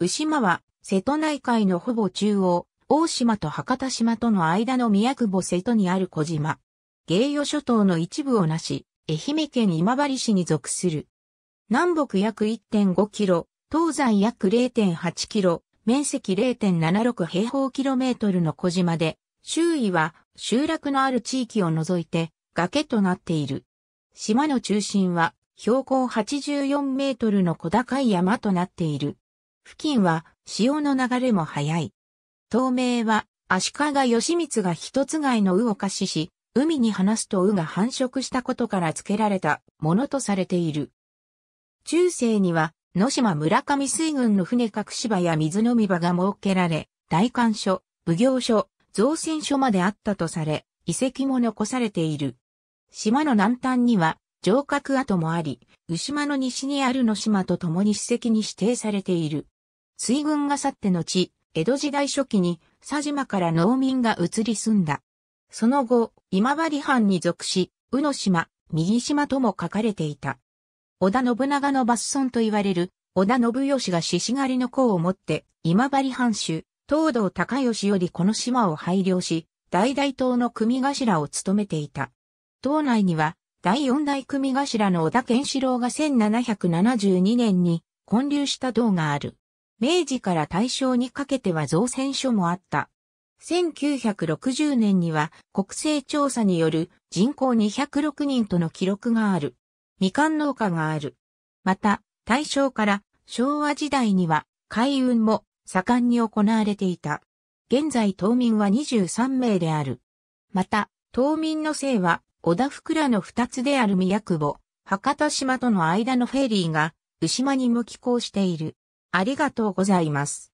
牛間は、瀬戸内海のほぼ中央、大島と博多島との間の宮久保瀬戸にある小島。芸与諸島の一部をなし、愛媛県今治市に属する。南北約1.5キロ、東西約0.8キロ、面積0.76平方キロメートルの小島で、周囲は集落のある地域を除いて崖となっている。島の中心は標高84メートルの小高い山となっている。付近は潮の流れも速い。東名は足利義満が一つ貝の鵜を貸しし、海に放すと鵜が繁殖したことから付けられたものとされている。中世には野島村上水軍の船隠し場や水飲み場が設けられ、大官所、奉行所、造船所まであったとされ、遺跡も残されている。島の南端には城郭跡もあり、牛島の西にある野島と共に史跡に指定されている。水軍が去って後、江戸時代初期に佐島から農民が移り住んだ。その後、今治藩に属し、宇野島、右島とも書かれていた。織田信長の抜孫と言われる、織田信義が獅子狩りの功をもって、今治藩主、東道高義よりこの島を配慮し、大々党の組頭を務めていた。島内には、第四代組頭の織田健志郎が1772年に建立した道がある。明治から大正にかけては造船所もあった。1960年には国勢調査による人口206人との記録がある。みかん農家がある。また、大正から昭和時代には海運も盛んに行われていた。現在島民は23名である。また、島民の姓は小田福らの二つである宮久保、博多島との間のフェリーが牛島に向き港している。ありがとうございます。